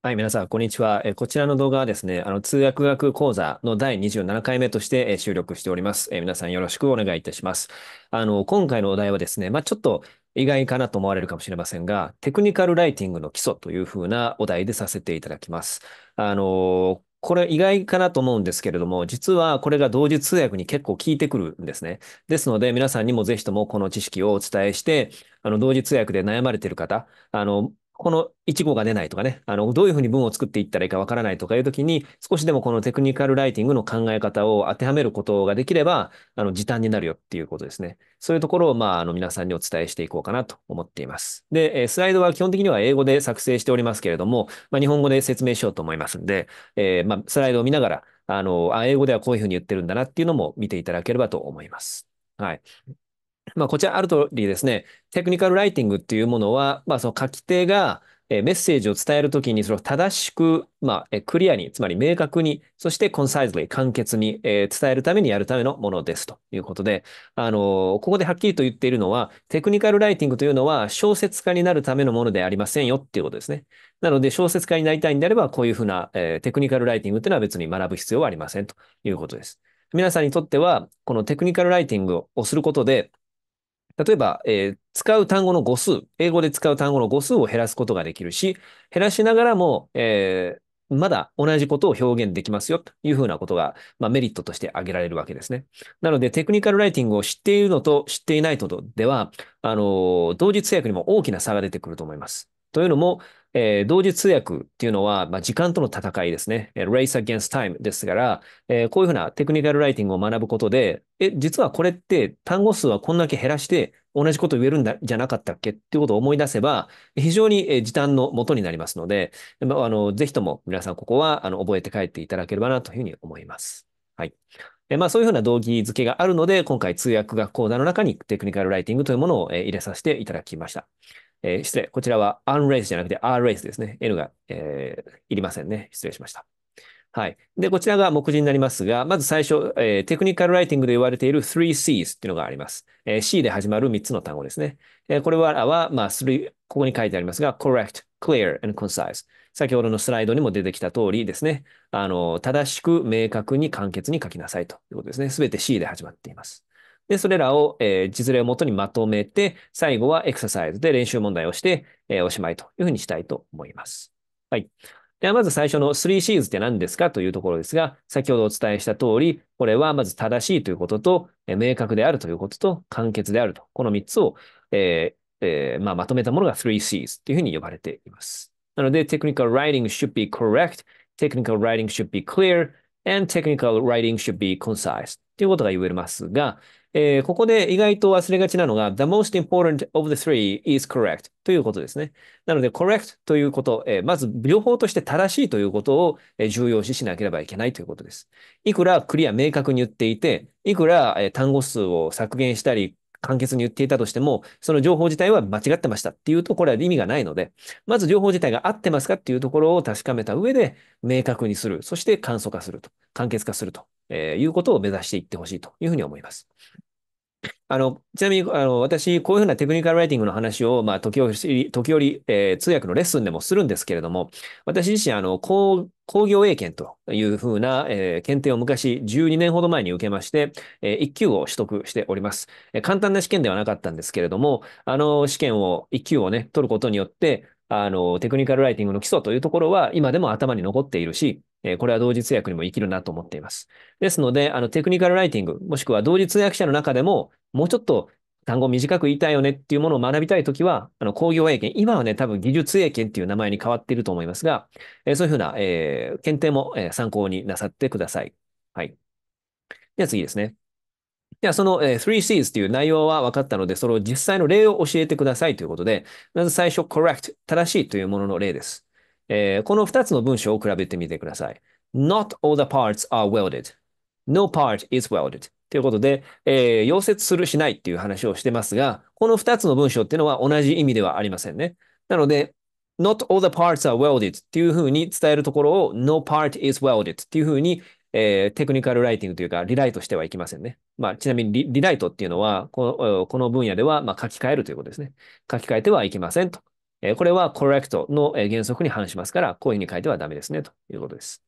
はい、皆さん、こんにちは。えこちらの動画はですね、あの通訳学講座の第27回目として、え収録しております、え皆さんよろしくお願いいたします。あの、今回のお題はですね、まあ、ちょっと意外かなと思われるかもしれませんが、テクニカルライティングの基礎というふうなお題でさせていただきます。あの、これ意外かなと思うんですけれども、実はこれが同時通訳に結構効いてくるんですね。ですので、皆さんにもぜひともこの知識をお伝えして、あの、同時通訳で悩まれている方、あの、この1号が出ないとかね、あの、どういうふうに文を作っていったらいいかわからないとかいうときに、少しでもこのテクニカルライティングの考え方を当てはめることができれば、あの、時短になるよっていうことですね。そういうところを、まあ、あの、皆さんにお伝えしていこうかなと思っています。で、えスライドは基本的には英語で作成しておりますけれども、まあ、日本語で説明しようと思いますんで、えー、まあ、スライドを見ながら、あの、あ、英語ではこういうふうに言ってるんだなっていうのも見ていただければと思います。はい。まあ、こちらある通りですね、テクニカルライティングっていうものは、まあ、その書き手がメッセージを伝えるときに、それを正しく、まあ、クリアに、つまり明確に、そしてコンサイズリー、簡潔に、え伝えるためにやるためのものですということで、あのここではっきりと言っているのは、テクニカルライティングというのは小説家になるためのものでありませんよっていうことですね。なので、小説家になりたいんであれば、こういうふうな、えテクニカルライティングというのは別に学ぶ必要はありませんということです。皆さんにとっては、このテクニカルライティングをすることで、例えば、えー、使う単語の語数、英語で使う単語の語数を減らすことができるし、減らしながらも、えー、まだ同じことを表現できますよというふうなことが、まあ、メリットとして挙げられるわけですね。なので、テクニカルライティングを知っているのと知っていないとでは、あのー、同時通訳にも大きな差が出てくると思います。というのも、えー、同時通訳っていうのは、まあ、時間との戦いですね。race against time ですから、えー、こういうふうなテクニカルライティングを学ぶことで、え、実はこれって単語数はこんだけ減らして、同じこと言えるんだじゃなかったっけっていうことを思い出せば、非常に時短の元になりますので、まあ、あのぜひとも皆さんここはあの覚えて帰っていただければなというふうに思います。はい。えまあ、そういうふうな動機づけがあるので、今回通訳学講座の中にテクニカルライティングというものを入れさせていただきました。えー、失礼。こちらは unrace じゃなくて rrace ですね。n が、えー、いりませんね。失礼しました。はい。で、こちらが目次になりますが、まず最初、えー、テクニカルライティングで言われている 3Cs っていうのがあります。えー、C で始まる3つの単語ですね。えー、これは、はまあ、3、ここに書いてありますが、correct, clear, and concise。先ほどのスライドにも出てきた通りですね。あの、正しく、明確に、簡潔に書きなさいということですね。すべて C で始まっています。で、それらを、えー、実例をもとにまとめて、最後はエクササイズで練習問題をして、えー、おしまいというふうにしたいと思います。はい。では、まず最初の 3Cs って何ですかというところですが、先ほどお伝えした通り、これはまず正しいということと、えー、明確であるということと、簡潔であると。この3つを、ええー、まあ、まとめたものが 3Cs というふうに呼ばれています。なので、technical writing should be correct, technical writing should be clear, and technical writing should be concise ということが言えますが、えー、ここで意外と忘れがちなのが、the most important of the three is correct ということですね。なので、correct ということ、えー、まず両方として正しいということを、え重要視しなければいけないということです。いくらクリア明確に言っていて、いくら、え単語数を削減したり、簡潔に言っていたとしても、その情報自体は間違ってましたっていうと、これは意味がないので、まず情報自体が合ってますかっていうところを確かめた上で、明確にする。そして簡素化すると。簡潔化するとえー、いうことを目指していってほしいというふうに思います。あの、ちなみに、あの、私、こういうふうなテクニカルライティングの話を、まあ、時折、時折、えー、通訳のレッスンでもするんですけれども、私自身、あの、工業英検というふうな、えー、検定を昔、12年ほど前に受けまして、えー、1級を取得しております、えー。簡単な試験ではなかったんですけれども、あの試験を、1級をね、取ることによって、あの、テクニカルライティングの基礎というところは今でも頭に残っているし、えこれは同時通訳にも生きるなと思っています。ですので、あの、テクニカルライティング、もしくは同時通訳者の中でも、もうちょっと単語短く言いたいよねっていうものを学びたいときは、あの、工業英検、今はね、多分技術英検っていう名前に変わっていると思いますが、えそういうふうな、えー、検定も、え参考になさってください。はい。では次ですね。じゃあ、その 3Cs という内容は分かったので、その実際の例を教えてくださいということで、まず最初、correct、正しいというものの例です。えー、この2つの文章を比べてみてください。Not all the parts are welded.No part is welded. ということで、えー、溶接するしないっていう話をしてますが、この2つの文章っていうのは同じ意味ではありませんね。なので、not all the parts are welded っていうふうに伝えるところを no part is welded っていうふうにえー、テクニカルライティングというか、リライトしてはいけませんね。まあ、ちなみにリリライトっていうのは、このこの分野では、まあ、書き換えるということですね。書き換えてはいけませんと。えー、これはコレクトの原則に反しますから、こういうふうに書いてはダメですね、ということです。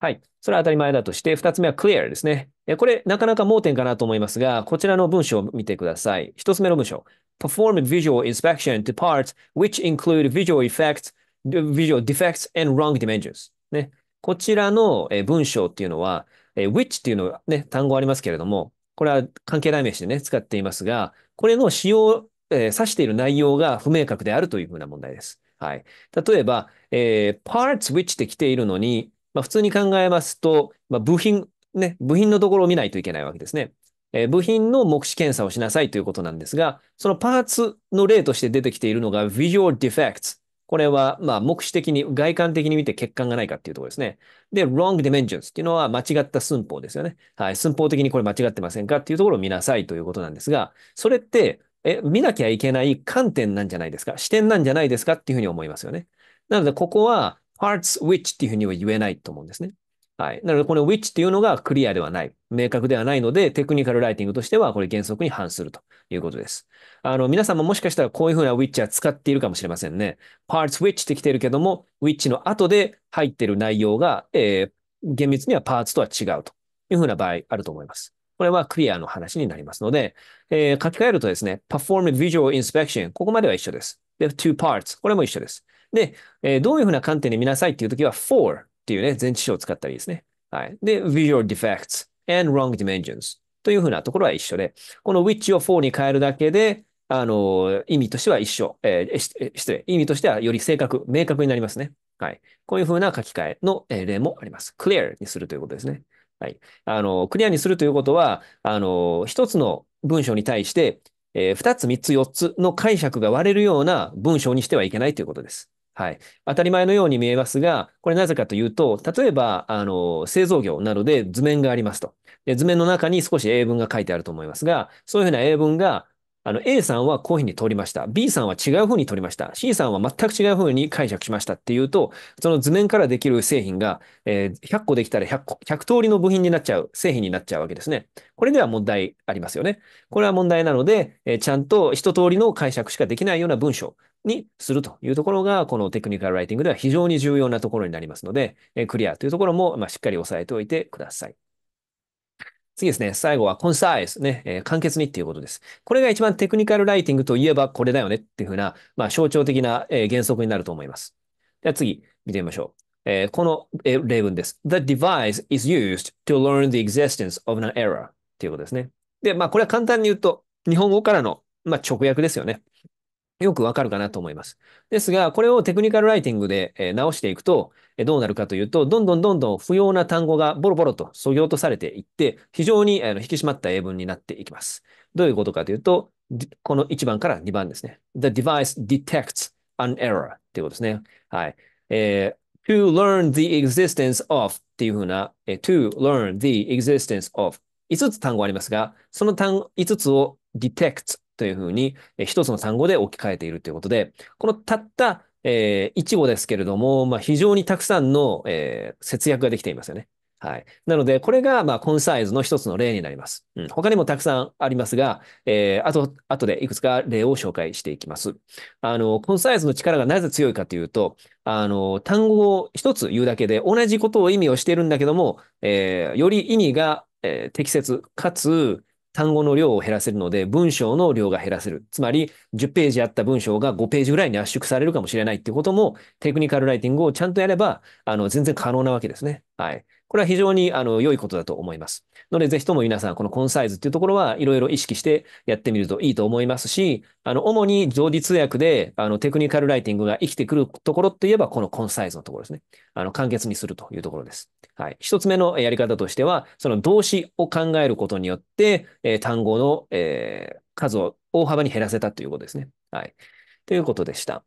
はい。それは当たり前だとして、二つ目は clear ですね。これ、なかなか盲点かなと思いますが、こちらの文章を見てください。一つ目の文章。perform visual inspection to parts which include visual effects, visual defects and wrong dimensions. ね。こちらの文章っていうのは、which っていうのがね、単語ありますけれども、これは関係代名詞でね、使っていますが、これの使用、えー、指している内容が不明確であるというふうな問題です。はい。例えば、えー、parts which って来ているのに、まあ、普通に考えますと、まあ、部品、ね、部品のところを見ないといけないわけですね。えー、部品の目視検査をしなさいということなんですが、そのパーツの例として出てきているのが visual defects これは、まあ、目視的に、外観的に見て欠陥がないかっていうところですね。で、wrong dimensions っていうのは間違った寸法ですよね。はい。寸法的にこれ間違ってませんかっていうところを見なさいということなんですが、それって、え、見なきゃいけない観点なんじゃないですか視点なんじゃないですかっていうふうに思いますよね。なので、ここは parts which っていうふうには言えないと思うんですね。はい。なので、この which っていうのがクリアではない。明確ではないので、テクニカルライティングとしては、これ原則に反するということです。あの、皆さんももしかしたらこういうふうな which は使っているかもしれませんね。parts which ってきてるけども、which の後で入ってる内容が、えー、厳密には parts とは違うというふうな場合あると思います。これはクリアの話になりますので、えー、書き換えるとですね、perform visual inspection、ここまでは一緒です。で、two parts、これも一緒です。で、えー、どういうふうな観点で見なさいっていうときは for っていうね、前置詞を使ったりですね。はい。で、visual defects and wrong dimensions というふうなところは一緒で、この which を for に変えるだけで、あの、意味としては一緒。えー、失礼。意味としてはより正確、明確になりますね。はい。こういうふうな書き換えの例もあります。clear にするということですね。はい。あの、クリアにするということは、あの、一つの文章に対して、えー、二つ、三つ、四つの解釈が割れるような文章にしてはいけないということです。はい。当たり前のように見えますが、これなぜかというと、例えば、あの、製造業などで図面がありますと。で、図面の中に少し英文が書いてあると思いますが、そういうふうな英文が、あの、A さんはこういうふうに通りました。B さんは違うふうに通りました。C さんは全く違うふうに解釈しましたっていうと、その図面からできる製品が、え100個できたら100個、100通りの部品になっちゃう、製品になっちゃうわけですね。これでは問題ありますよね。これは問題なので、えちゃんと一通りの解釈しかできないような文章。にするというところが、このテクニカルライティングでは非常に重要なところになりますので、えクリアというところも、ましっかり押さえておいてください。次ですね。最後はコンサイズね、えー、簡潔にっていうことです。これが一番テクニカルライティングといえばこれだよねっていうふうな、まあ、象徴的な、えー、原則になると思います。では次、見てみましょう。えー、この、えー、例文です。The device is used to learn the existence of an error っていうことですね。で、まあこれは簡単に言うと、日本語からの、まあ、直訳ですよね。よくわかるかなと思います。ですが、これをテクニカルライティングで、え直していくと、えどうなるかというと、どんどんどんどん不要な単語がボロボロと削ぎ落とされていって、非常にあの引き締まった英文になっていきます。どういうことかというと、この1番から2番ですね。The device detects an error っていうことですね。はい。えー、to learn the existence of っていうふうな、えー、to learn the existence of 5つ単語ありますが、その単語5つを detect というふうに、一つの単語で置き換えているということで、このたったえー、1語ですけれども、まあ、非常にたくさんの、えー、節約ができていますよね。はい。なので、これが、まあ、コンサイズの一つの例になります。うん。他にもたくさんありますが、えー、あと、あとでいくつか例を紹介していきます。あの、コンサイズの力がなぜ強いかというと、あの、単語を一つ言うだけで、同じことを意味をしているんだけども、えー、より意味が、えー、適切かつ、単語の量を減らせるので、文章の量が減らせる。つまり、10ページあった文章が5ページぐらいに圧縮されるかもしれないっていうことも、テクニカルライティングをちゃんとやれば、あの、全然可能なわけですね。はい。これは非常にあの良いことだと思います。ので、ぜひとも皆さん、このコンサイズっていうところはいろいろ意識してやってみるといいと思いますし、あの、主に常時通訳で、あの、テクニカルライティングが生きてくるところって言えば、このコンサイズのところですね。あの、簡潔にするというところです。はい。一つ目のやり方としては、その動詞を考えることによって、えー、単語の、えー、数を大幅に減らせたということですね。はい。ということでした。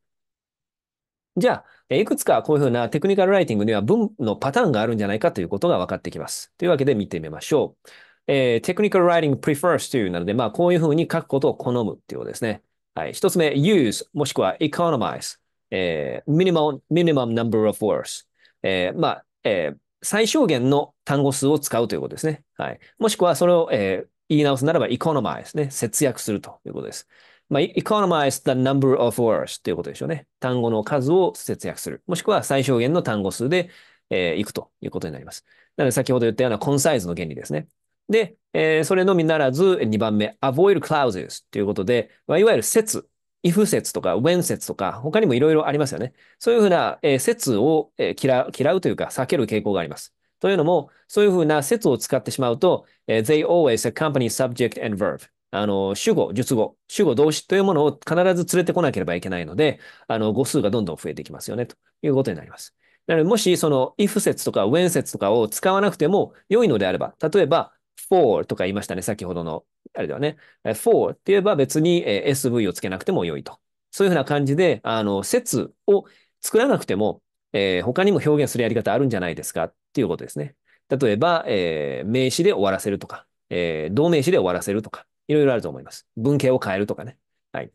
じゃあ、いくつかこういうふうなテクニカルライティングには文のパターンがあるんじゃないかということが分かってきます。というわけで見てみましょう。えー、ニカルライ i ィング・ w r prefers to なので、まあ、こういうふうに書くことを好むっていうことですね。はい。一つ目、use もしくは economize、えー、minimum, minimum number of words、えー、まあ、えー、最小限の単語数を使うということですね。はい。もしくはそれを、えー、言い直すならば economize ね、節約するということです。まあ、economize the number of words ということでしょうね。単語の数を節約する。もしくは最小限の単語数で、えー、いくということになります。なので先ほど言ったようなコンサイズの原理ですね。で、えー、それのみならず2番目、avoid clauses ということで、まあ、いわゆる説、if 説とか when 説とか、他にもいろいろありますよね。そういうふうな、えー、説を、えー、嫌うというか避ける傾向があります。というのも、そういうふうな説を使ってしまうと、え they always accompany subject and verb。あの、主語、述語、主語動詞というものを必ず連れてこなければいけないので、あの、語数がどんどん増えていきますよね、ということになります。なので、もし、その、if 説とか when 説とかを使わなくても良いのであれば、例えば、for とか言いましたね、先ほどの、あれではね。for って言えば別に SV をつけなくても良いと。そういうふうな感じで、あの、説を作らなくても、えー、他にも表現するやり方あるんじゃないですかっていうことですね。例えば、えー、名詞で終わらせるとか、えー、動名詞で終わらせるとか、いろいろあると思います。文型を変えるとかね。はい。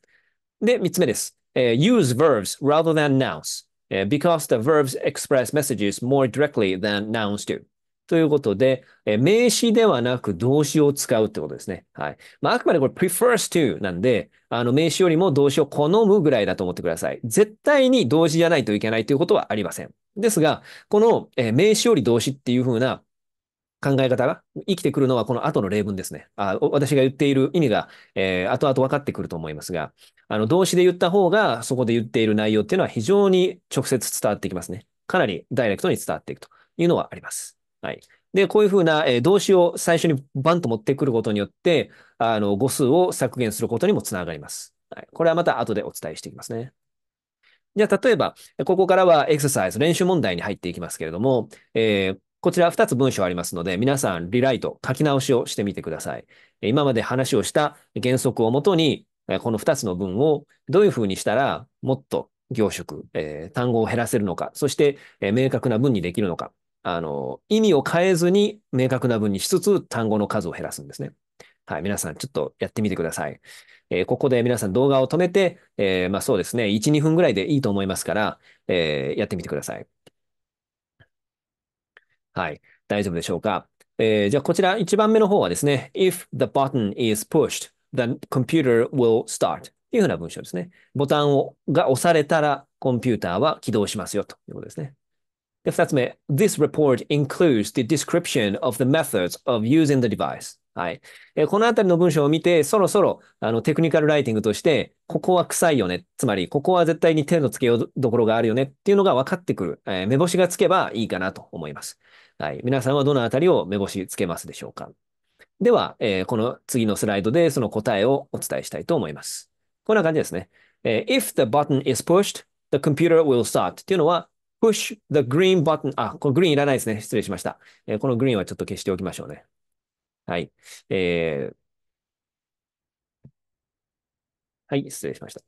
で、3つ目です。え use verbs rather than nouns、え because the verbs express messages more directly than nouns do. ということで、え名詞ではなく動詞を使うってことですね。はい。まあ、あくまでこれ prefers to なんで、あの名詞よりも動詞を好むぐらいだと思ってください。絶対に動詞じゃないといけないということはありません。ですが、この、え名詞より動詞っていう風な考え方が生きてくるのはこの後の例文ですね。あ私が言っている意味が、えー、後々分かってくると思いますが、あの動詞で言った方がそこで言っている内容っていうのは非常に直接伝わってきますね。かなりダイレクトに伝わっていくというのはあります。はい。で、こういうふうな、動詞を最初にバンと持ってくることによって、あの語数を削減することにもつながります。はい、これはまた後でお伝えしていきますね。じゃあ、例えば、ここからはエクササイズ、練習問題に入っていきますけれども、えー、こちら2つ文章ありますので、皆さんリライト、書き直しをしてみてください。今まで話をした原則をもとに、この2つの文をどういうふうにしたらもっと凝縮、えー、単語を減らせるのか、そして、明確な文にできるのか、あの、意味を変えずに明確な文にしつつ単語の数を減らすんですね。はい、皆さんちょっとやってみてください。えー、ここで皆さん動画を止めて、えー、まあそうですね、1、2分ぐらいでいいと思いますから、えー、やってみてください。はい。大丈夫でしょうか。えー、じゃあ、こちら1番目の方はですね、If the button is pushed, the computer will start というふうな文章ですね。ボタンをが押されたら、コンピューターは起動しますよということですね。で、2つ目、This report includes the description of the methods of using the device. はい。えー、このあたりの文章を見て、そろそろ、あの、テクニカルライティングとして、ここは臭いよね。つまり、ここは絶対に手のつけようどころがあるよねっていうのが分かってくる。えー、目星がつけばいいかなと思います。はい。皆さんはどのあたりを目星つけますでしょうかでは、えー、この次のスライドでその答えをお伝えしたいと思います。こんな感じですね。えー、If the button is pushed, the computer will start っていうのは、push the green button. あ、このグリーンいらないですね。失礼しました。えー、このグリーンはちょっと消しておきましょうね。はい。えー、はい、失礼しました。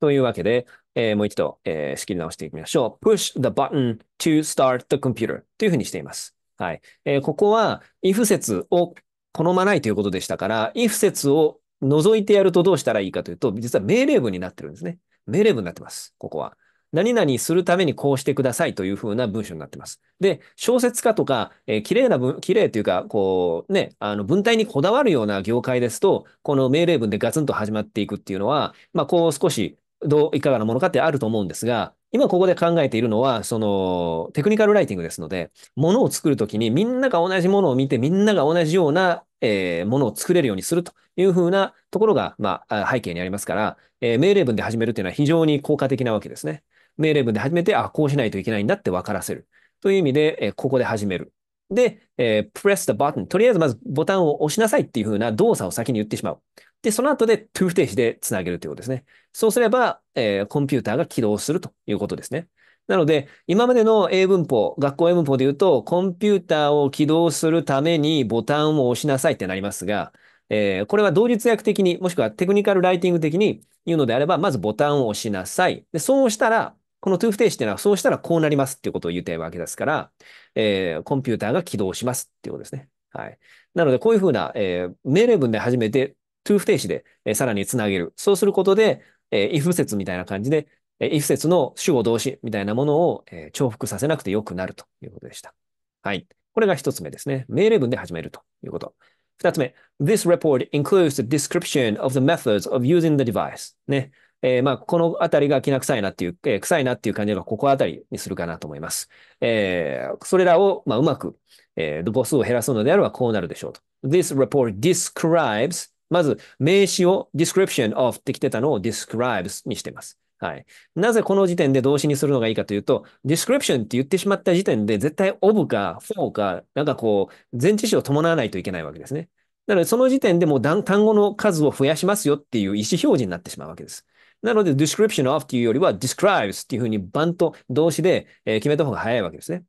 というわけで、えー、もう一度、えー、仕切り直していきましょう。push the button to start the computer というふうにしています。はい。えー、ここは if 説を好まないということでしたから、if 説を除いてやるとどうしたらいいかというと、実は命令文になってるんですね。命令文になってます。ここは。何々するためにこうしてくださいというふうな文章になってます。で、小説家とか、えー、綺麗な文、綺麗というか、こうね、あの文体にこだわるような業界ですと、この命令文でガツンと始まっていくっていうのは、まあ、こう少しどう、いかがなものかってあると思うんですが、今ここで考えているのは、そのテクニカルライティングですので、ものを作るときにみんなが同じものを見て、みんなが同じような、えー、ものを作れるようにするというふうなところが、まあ、背景にありますから、えー、命令文で始めるというのは非常に効果的なわけですね。命令文で始めて、あ、こうしないといけないんだって分からせる。という意味で、えここで始める。で、えー、press the button。とりあえずまずボタンを押しなさいっていう風な動作を先に言ってしまう。で、その後で to 不停止でつなげるということですね。そうすれば、えー、コンピューターが起動するということですね。なので、今までの英文法、学校英文法で言うと、コンピューターを起動するためにボタンを押しなさいってなりますが、えー、これは同時通訳的に、もしくはテクニカルライティング的に言うのであれば、まずボタンを押しなさい。で、そうしたら、このト to 不定詞っていうのは、そうしたらこうなりますっていうことを言っているわけですから、えー、コンピューターが起動しますっていうことですね。はい。なので、こういうふうな、えー、命令文で初めて to 不定詞で、えー、さらにつなげる。そうすることで、えー、if 説みたいな感じで、えー、if 説の主語動詞みたいなものを、えー、重複させなくてよくなるということでした。はい。これが一つ目ですね。命令文で始めるということ。二つ目。This report includes the description of the methods of using the device. ね。えー、まあ、このあたりがきな臭いなっていう、えー、臭いなっていう感じがここあたりにするかなと思います。えー、それらを、まあ、うまく、えー、母数を減らすのであればこうなるでしょうと。This report describes まず名詞を description of ってきてたのを describes にしてます。はい。なぜこの時点で動詞にするのがいいかというと、description って言ってしまった時点で絶対 of か for か、なんかこう、前置詞を伴わないといけないわけですね。なので、その時点でもう単語の数を増やしますよっていう意思表示になってしまうわけです。なので、description of っていうよりは describes っていうふうにバンと動詞で、え決めた方が早いわけですね。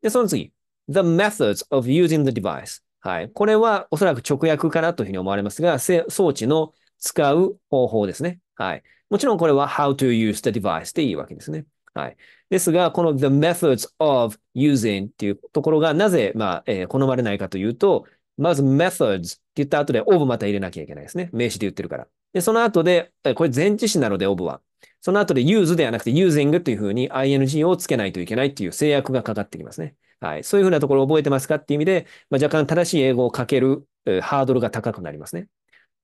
で、その次。the methods of using the device。はい。これはおそらく直訳かなというふうに思われますが、装置の使う方法ですね。はい。もちろんこれは how to use the device でいいわけですね。はい。ですが、この the methods of using っていうところがなぜ、まあ、えー、好まれないかというと、まず methods って言った後で of また入れなきゃいけないですね。名詞で言ってるから。で、その後で、これ前置詞なので、オブは。その後で use ではなくて using というふうに ing をつけないといけないっていう制約がかかってきますね。はい。そういうふうなところを覚えてますかっていう意味で、まあ、若干正しい英語をかける、ハードルが高くなりますね。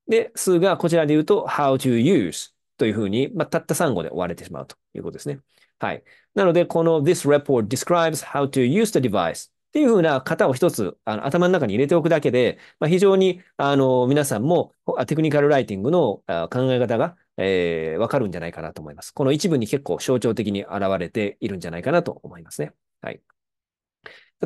で、数がこちらで言うと、how to use というふうに、まあ、たった3語で終われてしまうということですね。はい。なので、この this report describes how to use the device っていうふうな型を一つあの頭の中に入れておくだけで、まあ、非常にあの皆さんもテクニカルライティングの考え方が、えー、わかるんじゃないかなと思います。この一文に結構象徴的に現れているんじゃないかなと思いますね。はい。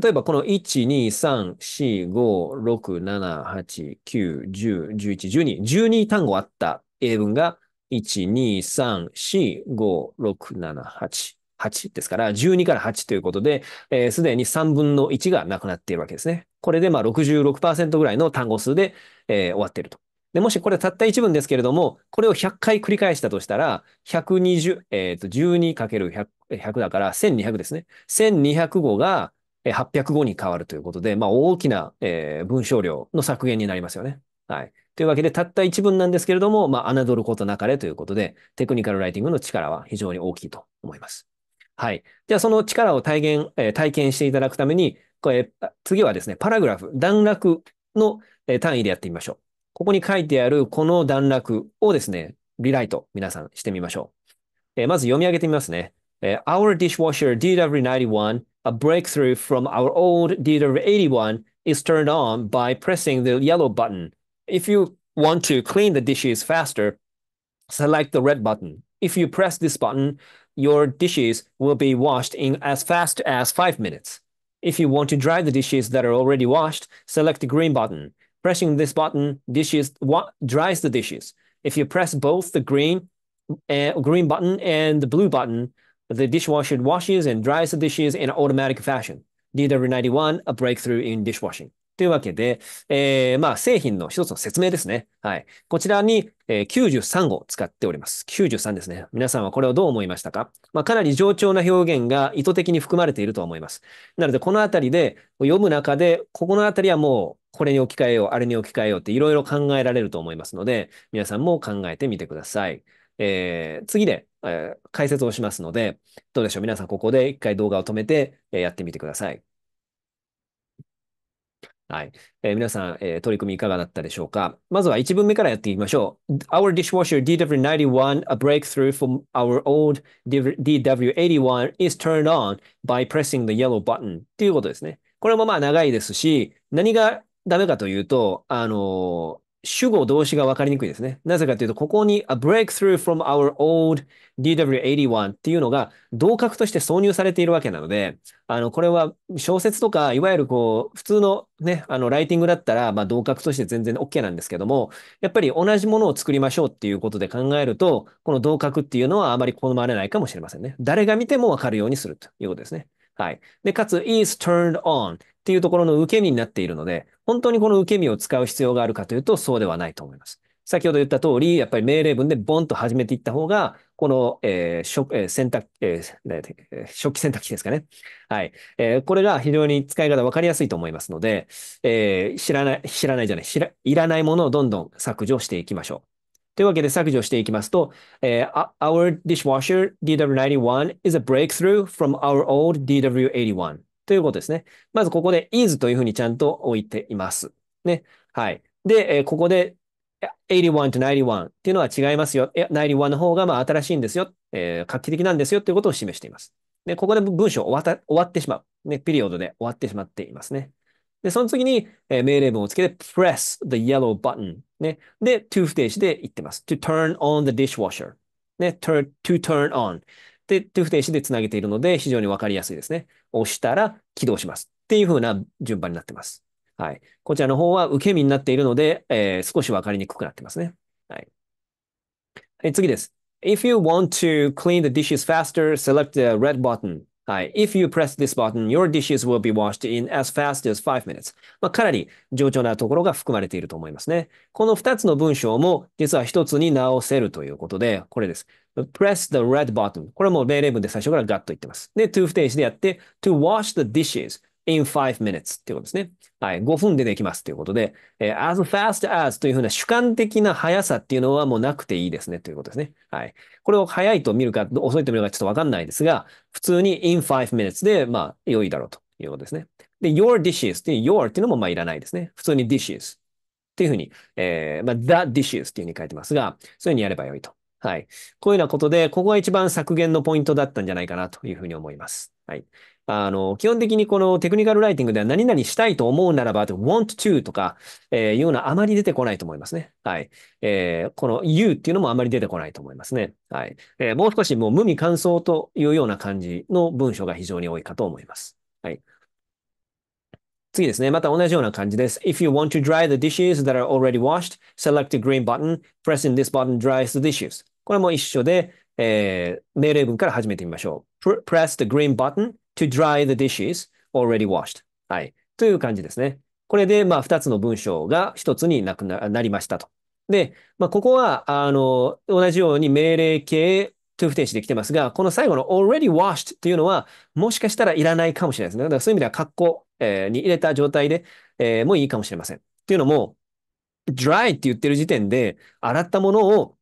例えばこの1、2、3、4、5、6、7、8、9、10、11、12、12単語あった英文が1、2、3、4、5、6、7、8、8ですから、12から8ということで、す、えー、で、に3分の1がなくなっているわけですね。これでまあ66%ぐらいの単語数で、えー、終わっていると。で、もしこれたった一文ですけれども、これを100回繰り返したとしたら、120、えっ、ー、と、12×100 100だから1200ですね。1200語が800語に変わるということで、まあ大きな、えー、文章量の削減になりますよね。はい。というわけで、たった一文なんですけれども、まあ、侮ることなかれということで、テクニカルライティングの力は非常に大きいと思います。はい。じゃあ、その力を体現、えー、体験していただくために、これ、次はですね、パラグラフ、段落の、え単位でやってみましょう。ここに書いてあるこの段落をですね、リライト、皆さんしてみましょう。えー、まず読み上げてみますね。えー、Our dishwasher DW91, a breakthrough from our old DW81, is turned on by pressing the yellow button. If you want to clean the dishes faster, select the red button. If you press this button, your dishes will be washed in as fast as five minutes. If you want to dry the dishes that are already washed, select the green button. Pressing this button, dishes dries the dishes. If you press both the green uh, green button and the blue button, the dishwasher washes and dries the dishes in an automatic fashion. DW91, a breakthrough in dishwashing. というわけで、えー、まあ、製品の一つの説明ですね。はい。こちらに、えー、93を使っております。93ですね。皆さんはこれをどう思いましたかまあ、かなり冗長な表現が意図的に含まれていると思います。なので、このあたりで読む中で、ここのあたりはもう、これに置き換えよう、あれに置き換えようっていろいろ考えられると思いますので、皆さんも考えてみてください。えー、次で、えー、解説をしますので、どうでしょう皆さんここで一回動画を止めて、えー、やってみてください。はい。えー、皆さん、えー、取り組みいかがだったでしょうかまずは1文目からやっていきましょう。Our dishwasher DW91, a breakthrough from our old DW81 is turned on by pressing the yellow button ということですね。これもまあ長いですし、何がダメかというと、あの主語動詞が分かりにくいですね。なぜかというと、ここに a breakthrough from our old DW81 っていうのが同格として挿入されているわけなので、あの、これは小説とか、いわゆるこう、普通のね、あの、ライティングだったら、まあ、同格として全然 OK なんですけども、やっぱり同じものを作りましょうっていうことで考えると、この同格っていうのはあまり好まれないかもしれませんね。誰が見ても分かるようにするということですね。はい。で、かつ、is turned on。っていうところの受け身になっているので、本当にこの受け身を使う必要があるかというと、そうではないと思います。先ほど言った通り、やっぱり命令文でボンと始めていった方が、この、えーえー、洗濯、えー、食器洗濯機ですかね。はい。えー、これが非常に使い方分かりやすいと思いますので、えー、知らない、知らないじゃない、知ら、いらないものをどんどん削除していきましょう。というわけで削除していきますと、えー、Our dishwasher DW91 is a breakthrough from our old DW81。ということですね。まずここで is というふうにちゃんと置いています。ね。はい。で、えここで81 to 91っていうのは違いますよ。91の方がまあ新しいんですよ。えー、画期的なんですよということを示しています。で、ここで文章終わった、終わってしまう。ね、ピリオドで終わってしまっていますね。で、その次に、えー、命令文をつけて、press the yellow button。ね。で、to 不定ジで言ってます。to turn on the dishwasher。ね、to turn on。で、t 不停止でつなげているので、非常にわかりやすいですね。押したら起動します。っていう風な順番になってます。はい。こちらの方は受け身になっているので、えー、少しわかりにくくなってますね。はい。はい、次です。If you want to clean the dishes faster, select the red button. はい。If you press this button, your dishes will be washed in as fast as 5 minutes. まあ、かなり冗調なところが含まれていると思いますね。この2つの文章も実は1つに直せるということで、これです。press the red button。これはもう命令文で最初からガッと言ってます。で、to 不定詞でやって、to wash the dishes in five minutes っていうことですね。はい、5分でできますということで、え as fast as というふうな主観的な速さっていうのはもうなくていいですねということですね。はい。これを速いと見るか、遅いと見るかちょっとわかんないですが、普通に in five minutes で、まあ、良いだろうということですね。で、your dishes っていう your っていうのもまあいらないですね。普通に dishes っていうふうに、えー、まあ、the dishes っていうふうに書いてますが、そういうふうにやれば良いと。はい。こういうようなことで、ここが一番削減のポイントだったんじゃないかなというふうに思います。はい。あの、基本的にこのテクニカルライティングでは何々したいと思うならば、want to とか、えー、いうのはなあまり出てこないと思いますね。はい。えー、この you っていうのもあまり出てこないと思いますね。はい。えー、もう少しもう無味乾燥というような感じの文章が非常に多いかと思います。はい。次ですね。また同じような感じです。If you want to dry the dishes that are already washed, select the green button. Pressing this button dries the dishes. これも一緒で、えー、命令文から始めてみましょう。press the green button to dry the dishes already washed. はい。という感じですね。これで、まあ、二つの文章が一つになくなりましたと。で、まあ、ここは、あの、同じように命令形、to 不定詞できてますが、この最後の already washed というのは、もしかしたらいらないかもしれないですね。だからそういう意味では、格好、えー、に入れた状態で、えー、もういいかもしれません。っていうのも、dry って言ってる時点で、洗ったものを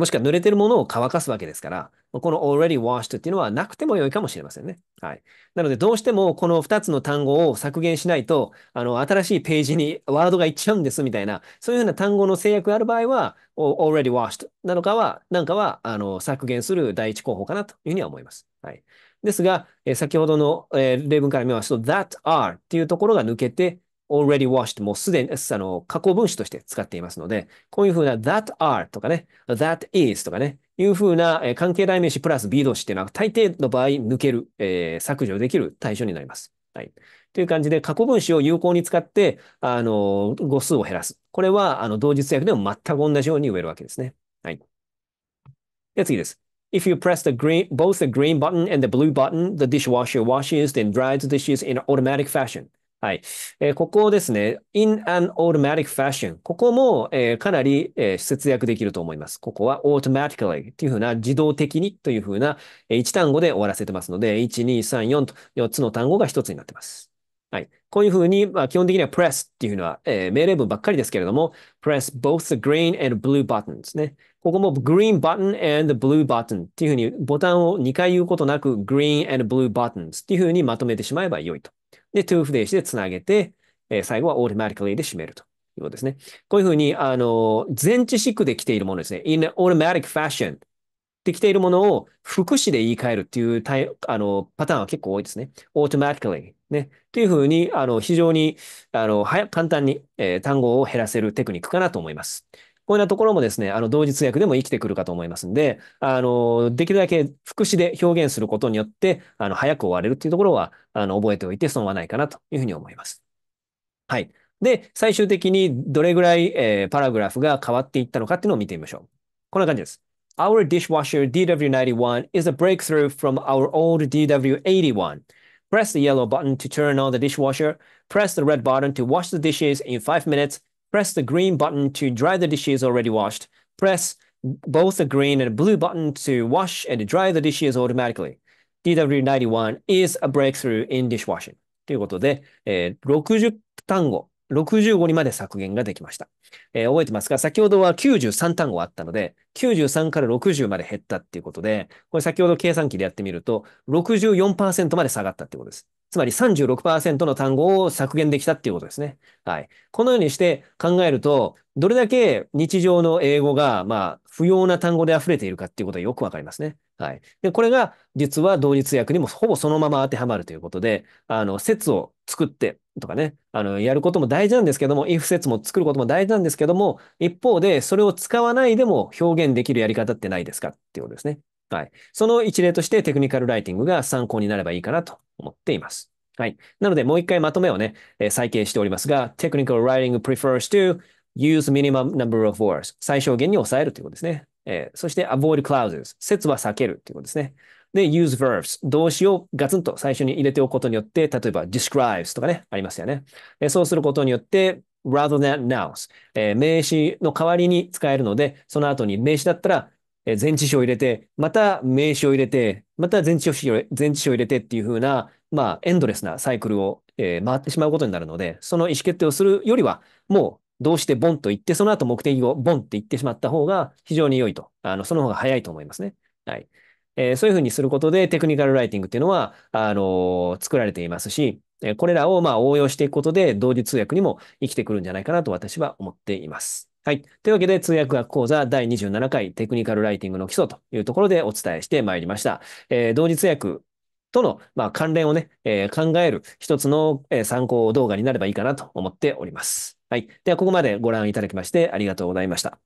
もしくは濡れてるものを乾かすわけですから、この already washed っていうのはなくても良いかもしれませんね。はい。なので、どうしてもこの2つの単語を削減しないと、あの、新しいページにワードがいっちゃうんですみたいな、そういうふうな単語の制約がある場合は、already washed なのかは、なんかは、あの、削減する第一候補かなというふうには思います。はい。ですが、え先ほどの、え例文から見ますと、that are っていうところが抜けて、already washed もすでに、あの、過去分詞として使っていますので、こういうふうな that are とかね、that is とかね、いうふうな、え関係代名詞プラス B 動詞っていうのは大抵の場合抜ける、えー、削除できる対象になります。はい。という感じで過去分詞を有効に使って、あの、語数を減らす。これは、あの、同日訳でも全く同じように植えるわけですね。はい。で、次です。If you press the green, both the green button and the blue button, the dishwasher washes and dries dishes in automatic fashion. はい。えー、ここですね。in an automatic fashion。ここも、えー、かなり、えー、節約できると思います。ここは automatically っていうふうな自動的にというふうな、えー、1単語で終わらせてますので、1、2、3、4と4つの単語が1つになってます。はい。こういうふうに、まあ、基本的には press っていうのは、えー、命令文ばっかりですけれども、press both the green and blue buttons ね。ここも green button and blue button っていうふうにボタンを2回言うことなく green and blue buttons っていうふうにまとめてしまえば良いと。で、to 不定詞でつなげて、え最後は automatically で締めるということですね。こういうふうに、あの、前置詞で来ているものですね。in automatic fashion で来ているものを副詞で言い換えるっていうあのパターンは結構多いですね。automatically ね。というふうに、あの、非常に、あの、はや簡単に、えー、単語を減らせるテクニックかなと思います。こういうなところもですね、あの、同時通訳でも生きてくるかと思いますんで、あの、できるだけ副詞で表現することによって、あの、早く終われるっていうところは、あの、覚えておいて損はないかなというふうに思います。はい。で、最終的にどれぐらい、えー、パラグラフが変わっていったのかっていうのを見てみましょう。こんな感じです。Our dishwasher DW91 is a breakthrough from our old DW81. Press the yellow button to turn on the dishwasher. Press the red button to wash the dishes in 5 minutes Press the green button to dry the dishes already washed. Press both the green and blue button to wash and dry the dishes automatically. DW91 is a breakthrough in dishwashing. ということで、えー、60単語、65にまで削減ができました。えー、覚えてますか先ほどは93単語あったので、93から60まで減ったっていうことで、これ先ほど計算機でやってみると、64%まで下がったってことです。つまり36%の単語を削減できたっていうことですね。はい。このようにして考えると、どれだけ日常の英語が、まあ、不要な単語で溢れているかっていうことがよくわかりますね。はい。で、これが実は同時通訳にもほぼそのまま当てはまるということで、あの、説を作ってとかね、あの、やることも大事なんですけども、if 説も作ることも大事なんですけども、一方でそれを使わないでも表現現できるやり方ってないですかっていうことですね。はい。その一例としてテクニカルライティングが参考になればいいかなと思っています。はい。なので、もう一回まとめをね、えー、再建しておりますが、テクニカルライティング prefers to use minimum number of words 最小限に抑えるということですね。えー、そして avoid clauses 説は避けるということですね。で、use verbs 動詞をガツンと最初に入れておくことによって、例えば describes とかね、ありますよね。えー、そうすることによって、rather than nouns、えー、名詞の代わりに使えるので、その後に名詞だったら、えー、前置詞を入れて、また名詞を入れて、また前置詞を前置詞を入れてっていうふうな、まあ、エンドレスなサイクルを、えー、回ってしまうことになるので、その意思決定をするよりは、もうどうしてボンと言って、その後目的をボンって言ってしまった方が非常に良いと。あの、その方が早いと思いますね。はい。えー、そういうふうにすることでテクニカルライティングっていうのは、あのー、作られていますし、えこれらをま応用していくことで、同時通訳にも生きてくるんじゃないかなと私は思っています。はい。というわけで、通訳学講座第27回テクニカルライティングの基礎というところでお伝えしてまいりました。えー、同時通訳との、まあ、関連をね、えー、考える一つの、え参考動画になればいいかなと思っております。はい。では、ここまでご覧いただきましてありがとうございました。